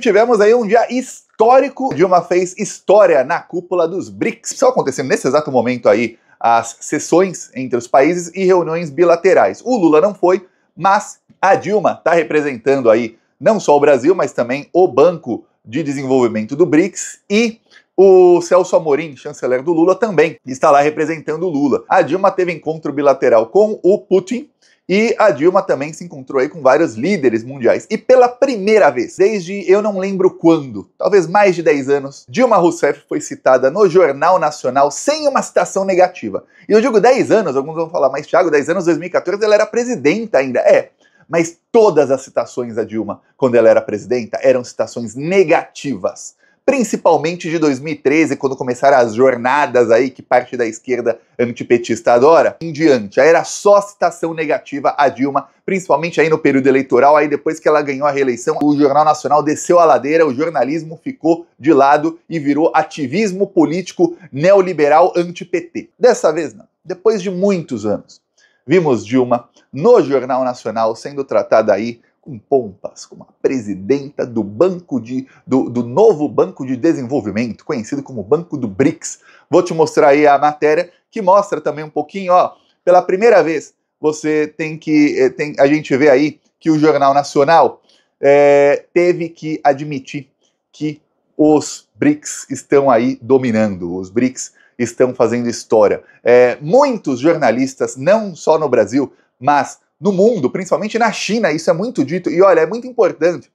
Tivemos aí um dia histórico de uma fez história na cúpula dos BRICS. Só acontecendo nesse exato momento aí as sessões entre os países e reuniões bilaterais. O Lula não foi, mas a Dilma está representando aí não só o Brasil, mas também o Banco de Desenvolvimento do BRICS e o Celso Amorim, chanceler do Lula, também está lá representando o Lula. A Dilma teve encontro bilateral com o Putin e a Dilma também se encontrou aí com vários líderes mundiais. E pela primeira vez, desde eu não lembro quando, talvez mais de 10 anos, Dilma Rousseff foi citada no Jornal Nacional sem uma citação negativa. E eu digo 10 anos, alguns vão falar, mas Thiago, 10 anos, 2014, ela era presidenta ainda. É, mas todas as citações da Dilma, quando ela era presidenta, eram citações negativas principalmente de 2013, quando começaram as jornadas aí que parte da esquerda antipetista adora, em diante. Aí era só citação negativa a Dilma, principalmente aí no período eleitoral, aí depois que ela ganhou a reeleição, o Jornal Nacional desceu a ladeira, o jornalismo ficou de lado e virou ativismo político neoliberal anti-PT. Dessa vez não, depois de muitos anos. Vimos Dilma no Jornal Nacional sendo tratada aí com pompas, como a presidenta do banco de, do, do, novo Banco de Desenvolvimento, conhecido como Banco do BRICS. Vou te mostrar aí a matéria que mostra também um pouquinho, ó, pela primeira vez você tem que eh, tem, a gente vê aí que o Jornal Nacional é, teve que admitir que os BRICS estão aí dominando. Os BRICS estão fazendo história. É, muitos jornalistas, não só no Brasil, mas no mundo, principalmente na China, isso é muito dito. E olha, é muito importante.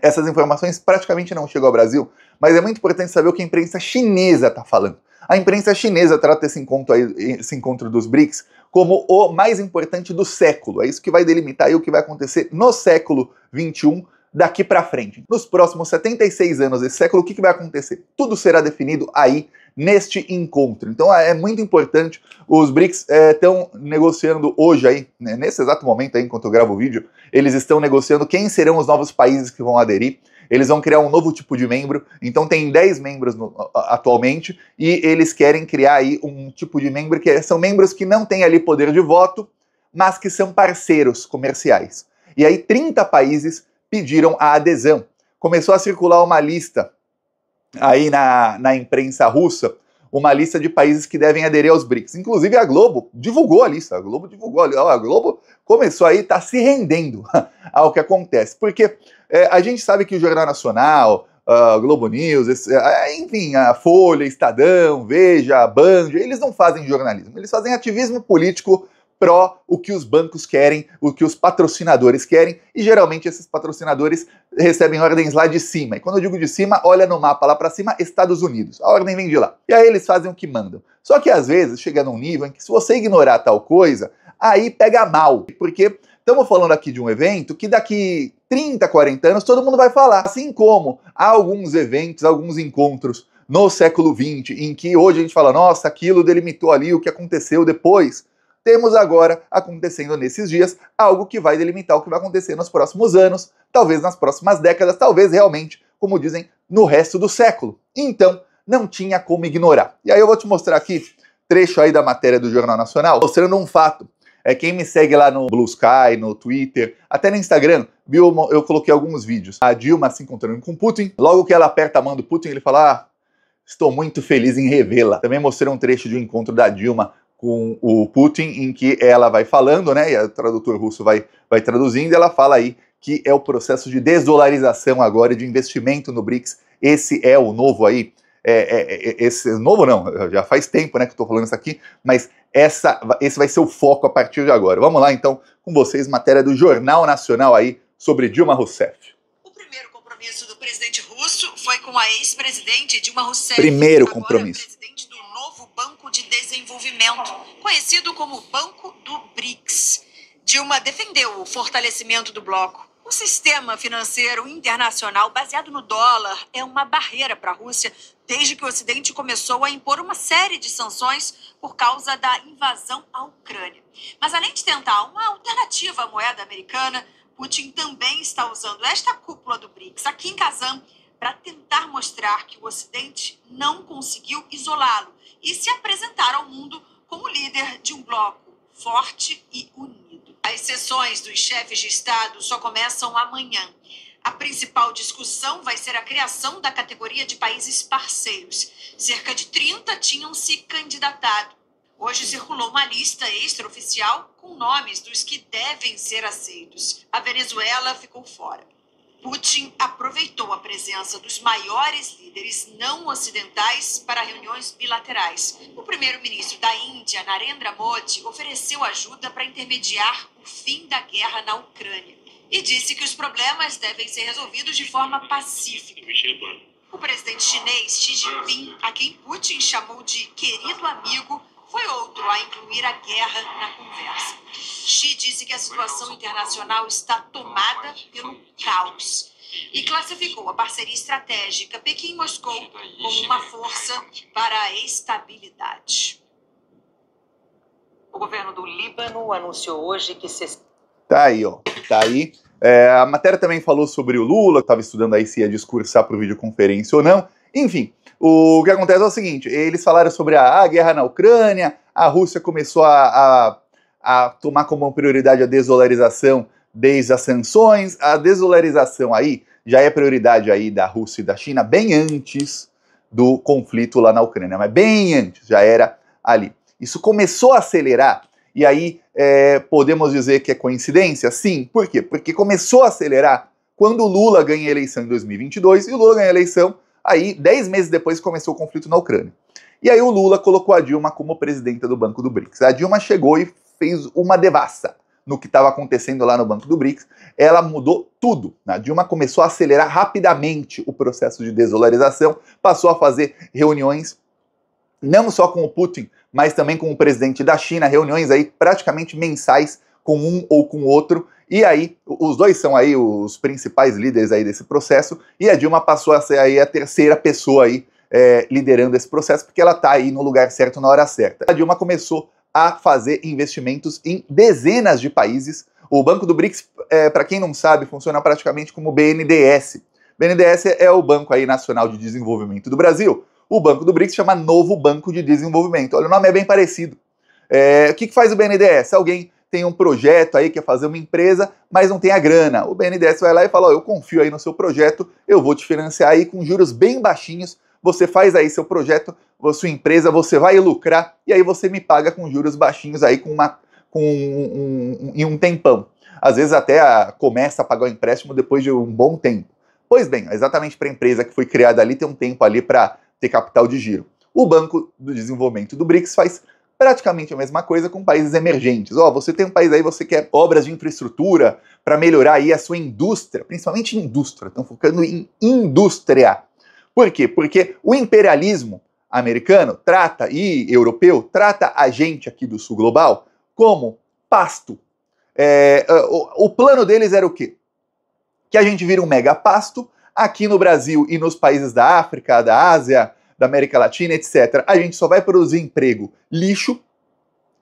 Essas informações praticamente não chegam ao Brasil, mas é muito importante saber o que a imprensa chinesa está falando. A imprensa chinesa trata esse encontro, aí, esse encontro dos BRICS como o mais importante do século. É isso que vai delimitar o que vai acontecer no século XXI daqui para frente. Nos próximos 76 anos desse século, o que, que vai acontecer? Tudo será definido aí neste encontro. Então é, é muito importante. Os BRICS estão é, negociando hoje aí, né, nesse exato momento aí, enquanto eu gravo o vídeo, eles estão negociando quem serão os novos países que vão aderir. Eles vão criar um novo tipo de membro. Então tem 10 membros no, atualmente e eles querem criar aí um tipo de membro que é, são membros que não têm ali poder de voto, mas que são parceiros comerciais. E aí 30 países pediram a adesão. Começou a circular uma lista aí na, na imprensa russa uma lista de países que devem aderir aos BRICS. Inclusive a Globo divulgou a lista, a Globo divulgou, a Globo começou aí, está se rendendo ao que acontece, porque é, a gente sabe que o Jornal Nacional, uh, Globo News, esse, uh, enfim, a Folha, Estadão, Veja, Band, eles não fazem jornalismo, eles fazem ativismo político pró o que os bancos querem, o que os patrocinadores querem, e geralmente esses patrocinadores recebem ordens lá de cima. E quando eu digo de cima, olha no mapa lá para cima, Estados Unidos. A ordem vem de lá. E aí eles fazem o que mandam. Só que às vezes chega num nível em que se você ignorar tal coisa, aí pega mal, porque estamos falando aqui de um evento que daqui 30, 40 anos todo mundo vai falar, assim como há alguns eventos, alguns encontros no século 20 em que hoje a gente fala, nossa, aquilo delimitou ali o que aconteceu depois temos agora acontecendo nesses dias algo que vai delimitar o que vai acontecer nos próximos anos, talvez nas próximas décadas, talvez realmente, como dizem, no resto do século. Então, não tinha como ignorar. E aí eu vou te mostrar aqui trecho aí da matéria do Jornal Nacional, mostrando um fato. É, quem me segue lá no Blue Sky, no Twitter, até no Instagram, viu, eu coloquei alguns vídeos. A Dilma se encontrando com Putin. Logo que ela aperta a mão do Putin, ele fala: ah, Estou muito feliz em revê-la. Também mostrei um trecho de um encontro da Dilma com o Putin, em que ela vai falando, né, e o tradutor russo vai, vai traduzindo, e ela fala aí que é o processo de desdolarização agora de investimento no BRICS. Esse é o novo aí, é, é, é, é esse novo não, já faz tempo, né, que eu estou falando isso aqui, mas essa, esse vai ser o foco a partir de agora. Vamos lá, então, com vocês, matéria do Jornal Nacional aí sobre Dilma Rousseff. O primeiro compromisso do presidente russo foi com a ex-presidente Dilma Rousseff. Primeiro é compromisso de Desenvolvimento, conhecido como Banco do BRICS. Dilma defendeu o fortalecimento do bloco. O sistema financeiro internacional baseado no dólar é uma barreira para a Rússia desde que o Ocidente começou a impor uma série de sanções por causa da invasão à Ucrânia. Mas além de tentar uma alternativa à moeda americana, Putin também está usando esta cúpula do BRICS aqui em Kazan para tentar mostrar que o Ocidente não conseguiu isolá-lo e se apresentar ao mundo como líder de um bloco forte e unido. As sessões dos chefes de Estado só começam amanhã. A principal discussão vai ser a criação da categoria de países parceiros. Cerca de 30 tinham se candidatado. Hoje circulou uma lista extraoficial com nomes dos que devem ser aceitos. A Venezuela ficou fora. Putin aproveitou a presença dos maiores líderes não ocidentais para reuniões bilaterais. O primeiro-ministro da Índia, Narendra Modi, ofereceu ajuda para intermediar o fim da guerra na Ucrânia e disse que os problemas devem ser resolvidos de forma pacífica. O presidente chinês Xi Jinping, a quem Putin chamou de querido amigo, foi outro a incluir a guerra na conversa. Xi disse que a situação internacional está tomada pelo caos e classificou a parceria estratégica Pequim-Moscou como uma força para a estabilidade. O governo do Líbano anunciou hoje que se... Tá aí, ó. Tá aí. É, a matéria também falou sobre o Lula, que estava estudando aí se ia discursar por videoconferência ou não. Enfim, o que acontece é o seguinte: eles falaram sobre a, a guerra na Ucrânia, a Rússia começou a, a, a tomar como prioridade a desolarização desde as sanções. A desolarização aí já é prioridade aí da Rússia e da China bem antes do conflito lá na Ucrânia, mas bem antes, já era ali. Isso começou a acelerar, e aí é, podemos dizer que é coincidência? Sim, por quê? Porque começou a acelerar quando o Lula ganha a eleição em 2022, e o Lula ganha a eleição Aí, dez meses depois, começou o conflito na Ucrânia. E aí o Lula colocou a Dilma como presidenta do Banco do BRICS. A Dilma chegou e fez uma devassa no que estava acontecendo lá no Banco do BRICS. Ela mudou tudo. A Dilma começou a acelerar rapidamente o processo de desolarização, passou a fazer reuniões não só com o Putin, mas também com o presidente da China, reuniões aí praticamente mensais com um ou com outro. E aí, os dois são aí os principais líderes aí desse processo, e a Dilma passou a ser aí a terceira pessoa aí é, liderando esse processo, porque ela está aí no lugar certo na hora certa. A Dilma começou a fazer investimentos em dezenas de países. O Banco do BRICS, é, para quem não sabe, funciona praticamente como BNDES. BNDES é o Banco aí Nacional de Desenvolvimento do Brasil. O Banco do BRICS chama Novo Banco de Desenvolvimento. Olha, o nome é bem parecido. É, o que, que faz o BNDES? Alguém tem um projeto aí, quer é fazer uma empresa, mas não tem a grana. O BNDES vai lá e fala: eu confio aí no seu projeto, eu vou te financiar aí com juros bem baixinhos. Você faz aí seu projeto, sua empresa, você vai lucrar e aí você me paga com juros baixinhos aí com uma com um, um, em um, um tempão. Às vezes até a, começa a pagar o empréstimo depois de um bom tempo. Pois bem, exatamente para a empresa que foi criada ali tem um tempo ali para ter capital de giro. O Banco do Desenvolvimento do BRICS faz praticamente a mesma coisa com países emergentes. Ó, oh, você tem um país aí, você quer obras de infraestrutura para melhorar aí a sua indústria, principalmente indústria, estão focando em indústria. Por quê? Porque o imperialismo americano trata e europeu trata a gente aqui do sul global como pasto. É, é, o, o plano deles era o quê? Que a gente vira um mega pasto aqui no Brasil e nos países da África, da Ásia, da América Latina, etc. A gente só vai produzir emprego lixo,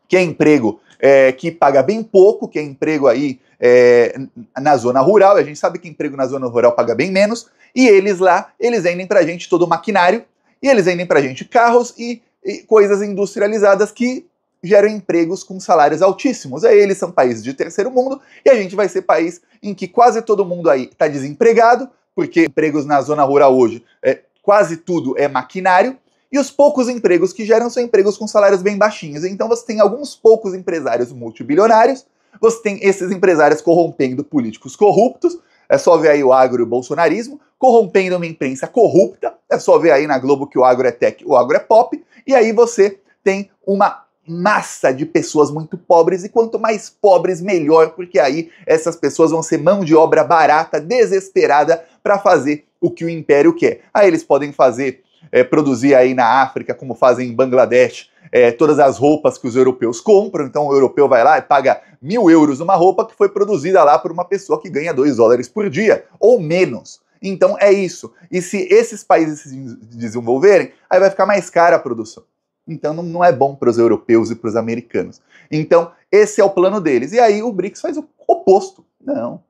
que é emprego é, que paga bem pouco, que é emprego aí é, na zona rural, a gente sabe que emprego na zona rural paga bem menos, e eles lá, eles vendem pra gente todo o maquinário, e eles vendem pra gente carros e, e coisas industrializadas que geram empregos com salários altíssimos. Aí é, eles são países de terceiro mundo e a gente vai ser país em que quase todo mundo aí está desempregado, porque empregos na zona rural hoje é, quase tudo é maquinário, e os poucos empregos que geram são empregos com salários bem baixinhos. Então você tem alguns poucos empresários multibilionários, você tem esses empresários corrompendo políticos corruptos, é só ver aí o agro e o bolsonarismo, corrompendo uma imprensa corrupta, é só ver aí na Globo que o agro é tech, o agro é pop, e aí você tem uma massa de pessoas muito pobres e quanto mais pobres melhor, porque aí essas pessoas vão ser mão de obra barata, desesperada para fazer o que o império quer. Aí eles podem fazer é, produzir aí na África, como fazem em Bangladesh, é, todas as roupas que os europeus compram. Então o europeu vai lá e paga mil euros uma roupa que foi produzida lá por uma pessoa que ganha dois dólares por dia ou menos. Então é isso. E se esses países se desenvolverem, aí vai ficar mais cara a produção. Então não, é bom para os europeus e para os americanos. Então esse é o plano deles. E aí o BRICS faz o oposto. Não,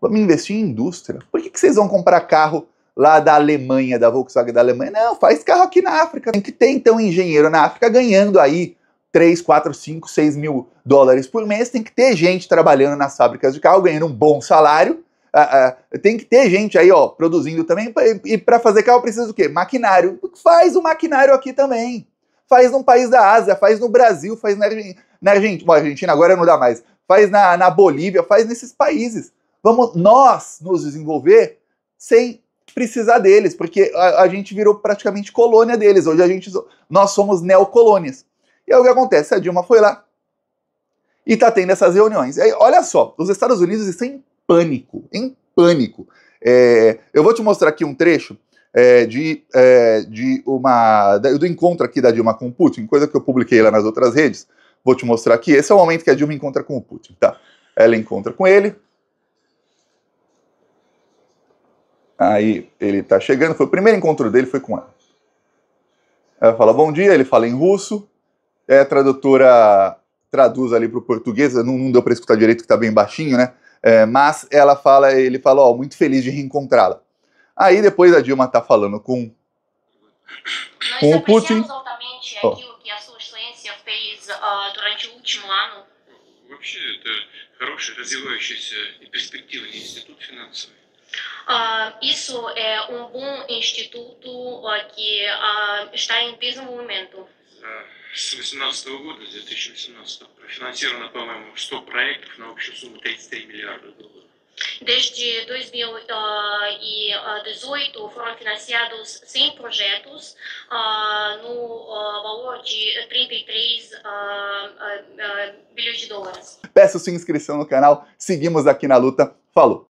vamos investir em indústria. Por que, que vocês vão comprar carro lá da Alemanha, da Volkswagen da Alemanha? Não, faz carro aqui na África. Tem que ter então engenheiro na África ganhando aí 3, 4, 5, 6 mil dólares por mês. Tem que ter gente trabalhando nas fábricas de carro, ganhando um bom salário. Ah, ah, tem que ter gente aí, ó, produzindo também. E para fazer carro precisa do quê? Maquinário. Faz o maquinário aqui também faz num país da Ásia, faz no Brasil, faz na, na Argentina. Bom, Argentina agora não dá mais. Faz na, na Bolívia, faz nesses países. Vamos nós nos desenvolver sem precisar deles, porque a, a, gente virou praticamente colônia deles. Hoje a gente, nós somos neocolônias. E aí o que acontece? A Dilma foi lá e está tendo essas reuniões. Aí, olha só, os Estados Unidos estão em pânico, em pânico. É, eu vou te mostrar aqui um trecho é, de, é, de uma, do encontro aqui da Dilma com o Putin, coisa que eu publiquei lá nas outras redes. Vou te mostrar aqui. Esse é o momento que a Dilma encontra com o Putin, tá? Ela encontra com ele. Aí ele tá chegando. Foi o primeiro encontro dele, foi com ela. Ela fala bom dia, ele fala em russo. É, a tradutora traduz ali para o português, não, não deu para escutar direito que tá bem baixinho, né? É, mas ela fala, ele fala, ó, muito feliz de reencontrá-la. Aí depois a Dilma está falando com, Nós com o Putin. altamente oh. aquilo que a sua excelência fez uh, durante o último ano. Вообще, это хороший, развивающийся и перспективный институт финансовый. isso é um bom instituto ah, que ah, está em desenvolvimento. С 2018 года, 2018 профинансировано, по-моему, 100 проектов на общую сумму 33 миллиарда долларов. Desde 2018 ah, ah, foram financiados 100 projetos ah, no valor de 33 bilhões de dólares. Peço sua inscrição no canal, seguimos aqui na luta. Falou!